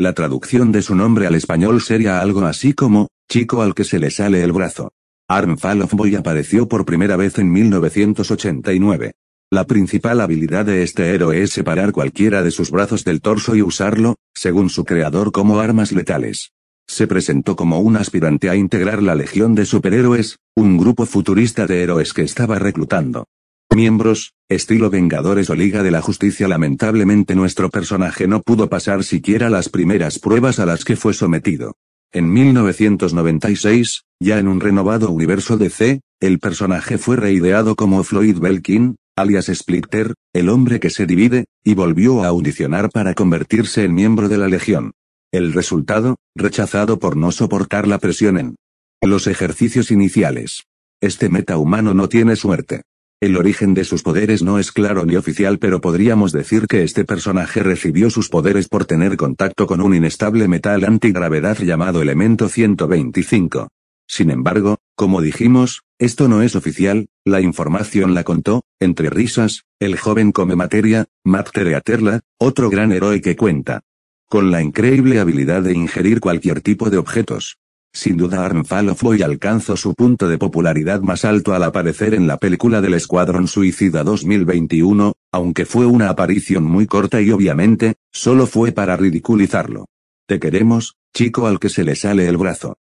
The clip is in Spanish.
La traducción de su nombre al español sería algo así como, chico al que se le sale el brazo. Arm Fall of Boy apareció por primera vez en 1989. La principal habilidad de este héroe es separar cualquiera de sus brazos del torso y usarlo, según su creador, como armas letales. Se presentó como un aspirante a integrar la Legión de Superhéroes, un grupo futurista de héroes que estaba reclutando miembros, estilo Vengadores o Liga de la Justicia. Lamentablemente nuestro personaje no pudo pasar siquiera las primeras pruebas a las que fue sometido. En 1996, ya en un renovado universo DC, el personaje fue reideado como Floyd Belkin, alias Splitter, el hombre que se divide, y volvió a audicionar para convertirse en miembro de la Legión. El resultado, rechazado por no soportar la presión en los ejercicios iniciales. Este meta humano no tiene suerte. El origen de sus poderes no es claro ni oficial pero podríamos decir que este personaje recibió sus poderes por tener contacto con un inestable metal antigravedad llamado elemento 125. Sin embargo, como dijimos, esto no es oficial, la información la contó, entre risas, el joven come materia, Matt Tereaterla, otro gran héroe que cuenta con la increíble habilidad de ingerir cualquier tipo de objetos. Sin duda of y alcanzó su punto de popularidad más alto al aparecer en la película del Escuadrón Suicida 2021, aunque fue una aparición muy corta y obviamente, solo fue para ridiculizarlo. Te queremos, chico al que se le sale el brazo.